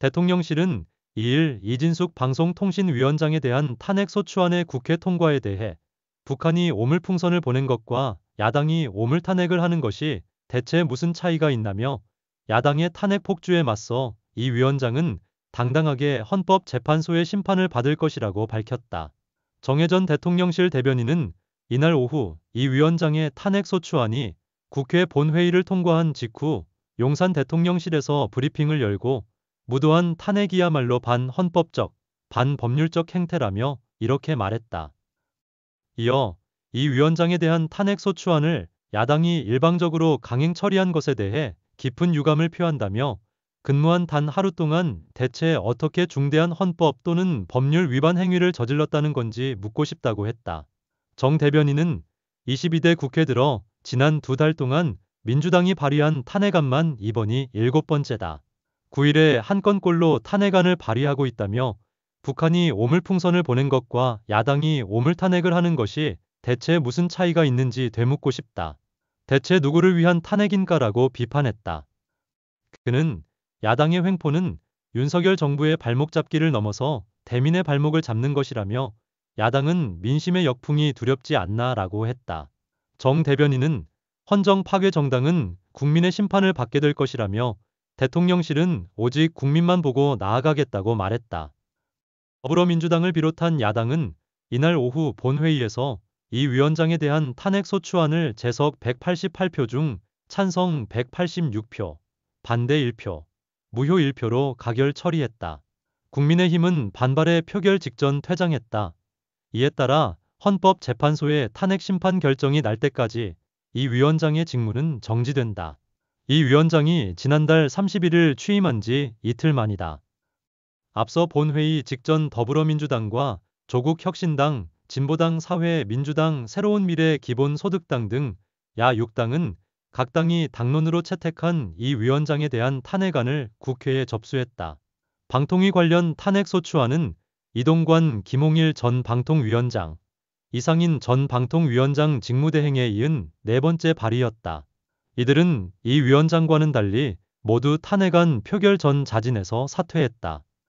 대통령실은 2일 이진숙 방송통신위원장에 대한 탄핵소추안의 국회 통과에 대해 북한이 오물풍선을 보낸 것과 야당이 오물탄핵을 하는 것이 대체 무슨 차이가 있나며 야당의 탄핵 폭주에 맞서 이 위원장은 당당하게 헌법재판소의 심판을 받을 것이라고 밝혔다. 정혜전 대통령실 대변인은 이날 오후 이 위원장의 탄핵소추안이 국회 본회의를 통과한 직후 용산 대통령실에서 브리핑을 열고 무도한 탄핵이야말로 반헌법적, 반법률적 행태라며 이렇게 말했다. 이어 이 위원장에 대한 탄핵 소추안을 야당이 일방적으로 강행 처리한 것에 대해 깊은 유감을 표한다며 근무한 단 하루 동안 대체 어떻게 중대한 헌법 또는 법률 위반 행위를 저질렀다는 건지 묻고 싶다고 했다. 정 대변인은 22대 국회 들어 지난 두 달 동안 민주당이 발의한 탄핵안만 이번이 일곱 번째다. 9일에 한 건꼴로 탄핵안을 발의하고 있다며 북한이 오물풍선을 보낸 것과 야당이 오물탄핵을 하는 것이 대체 무슨 차이가 있는지 되묻고 싶다. 대체 누구를 위한 탄핵인가라고 비판했다. 그는 야당의 횡포는 윤석열 정부의 발목 잡기를 넘어서 대민의 발목을 잡는 것이라며 야당은 민심의 역풍이 두렵지 않나라고 했다. 정 대변인은 헌정 파괴 정당은 국민의 심판을 받게 될 것이라며 대통령실은 오직 국민만 보고 나아가겠다고 말했다. 더불어민주당을 비롯한 야당은 이날 오후 본회의에서 이 위원장에 대한 탄핵소추안을 재석 188표 중 찬성 186표, 반대 1표, 무효 1표로 가결 처리했다. 국민의힘은 반발에 표결 직전 퇴장했다. 이에 따라 헌법재판소의 탄핵심판 결정이 날 때까지 이 위원장의 직무는 정지된다. 이 위원장이 지난달 31일 취임한 지 이틀 만이다. 앞서 본회의 직전 더불어민주당과 조국혁신당, 진보당 사회민주당 새로운 미래 기본소득당 등 야 6당은 각 당이 당론으로 채택한 이 위원장에 대한 탄핵안을 국회에 접수했다. 방통위 관련 탄핵소추안은 이동관 김홍일 전 방통위원장, 이상인 전 방통위원장 직무대행에 이은 네 번째 발의였다. 이들은 이 위원장과는 달리 모두 탄핵안 표결 전 자진해서 사퇴했다.